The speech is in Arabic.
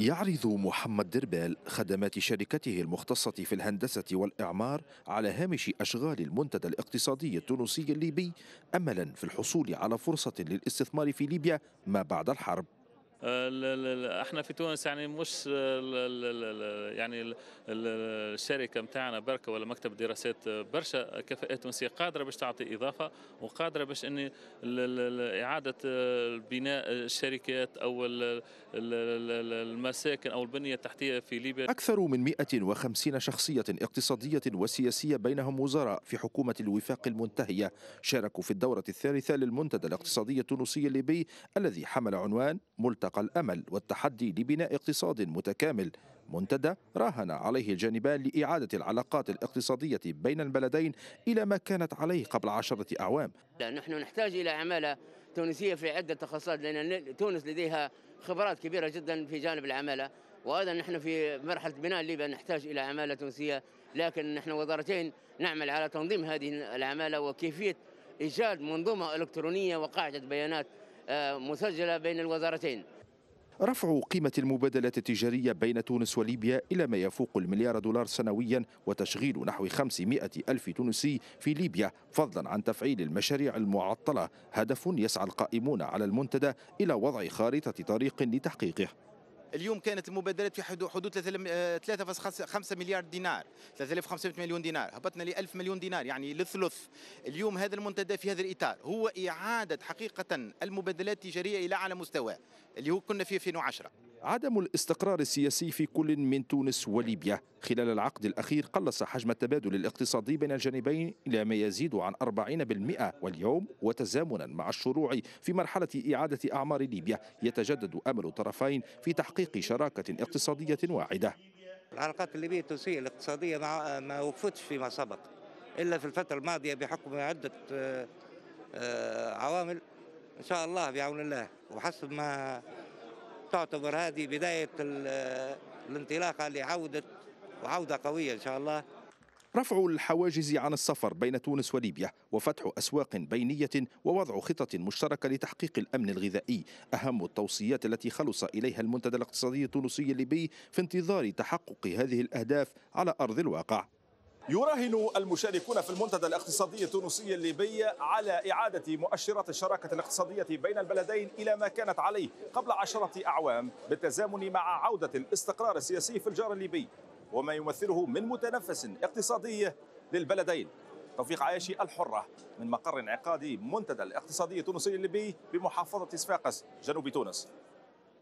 يعرض محمد دربال خدمات شركته المختصة في الهندسة والإعمار على هامش أشغال المنتدى الاقتصادي التونسي الليبي أملا في الحصول على فرصة للاستثمار في ليبيا ما بعد الحرب احنا في تونس يعني مش يعني الشركه نتاعنا بركه ولا مكتب الدراسات برشا كفاءات تونسيه قادره باش تعطي اضافه وقادره باش ان اعاده بناء الشركات او المساكن او البنيه التحتيه في ليبيا اكثر من 150 شخصيه اقتصاديه وسياسيه بينهم وزراء في حكومه الوفاق المنتهيه شاركوا في الدوره الثالثه للمنتدى الاقتصادي التونسي الليبي الذي حمل عنوان ملتقى أطلق الأمل والتحدي لبناء اقتصاد متكامل منتدى راهن عليه الجانبان لإعادة العلاقات الاقتصادية بين البلدين إلى ما كانت عليه قبل عشرة أعوام نحن نحتاج إلى عمالة تونسية في عدة تخصصات لأن تونس لديها خبرات كبيرة جدا في جانب العمالة وأيضا نحن في مرحلة بناء ليبيا نحتاج إلى عمالة تونسية لكن نحن وزارتين نعمل على تنظيم هذه العمالة وكيفية إيجاد منظومة إلكترونية وقاعدة بيانات آه، مسجلة بين الوزارتين رفع قيمة المبادلة التجارية بين تونس وليبيا إلى ما يفوق المليار دولار سنويا وتشغيل نحو 500 ألف تونسي في ليبيا فضلا عن تفعيل المشاريع المعطلة هدف يسعى القائمون على المنتدى إلى وضع خارطة طريق لتحقيقه اليوم كانت المبادرات في حدود 3.5 آه، مليار دينار 3500 مليون دينار هبطنا ل 1000 مليون دينار يعني للثلث اليوم هذا المنتدى في هذا الاطار هو اعاده حقيقه المبادلات التجاريه الى اعلى مستوى اللي هو كنا فيه في 2010 عدم الاستقرار السياسي في كل من تونس وليبيا خلال العقد الأخير قلص حجم التبادل الاقتصادي بين الجانبين إلى ما يزيد عن 40% واليوم وتزامنا مع الشروع في مرحلة إعادة أعمار ليبيا يتجدد أمل الطرفين في تحقيق شراكة اقتصادية واعدة العلاقات الليبية التونسية الاقتصادية ما وفتش فيما سبق إلا في الفترة الماضية بحكم عدة آه، آه، عوامل إن شاء الله بعون الله وحسب ما تعتبر هذه بداية الانطلاقة لعودة وعودة قوية إن شاء الله رفع الحواجز عن السفر بين تونس وليبيا وفتح أسواق بينية ووضع خطط مشتركة لتحقيق الأمن الغذائي أهم التوصيات التي خلص إليها المنتدى الاقتصادي التونسي الليبي في انتظار تحقق هذه الأهداف على أرض الواقع يراهن المشاركون في المنتدى الاقتصادي التونسي الليبي على إعادة مؤشرات الشراكة الاقتصادية بين البلدين إلى ما كانت عليه قبل عشرة أعوام بالتزامن مع عودة الاستقرار السياسي في الجار الليبي وما يمثله من متنفس اقتصادي للبلدين توفيق عياشي الحرة من مقر انعقاد منتدى الاقتصادي التونسي الليبي بمحافظة صفاقس جنوب تونس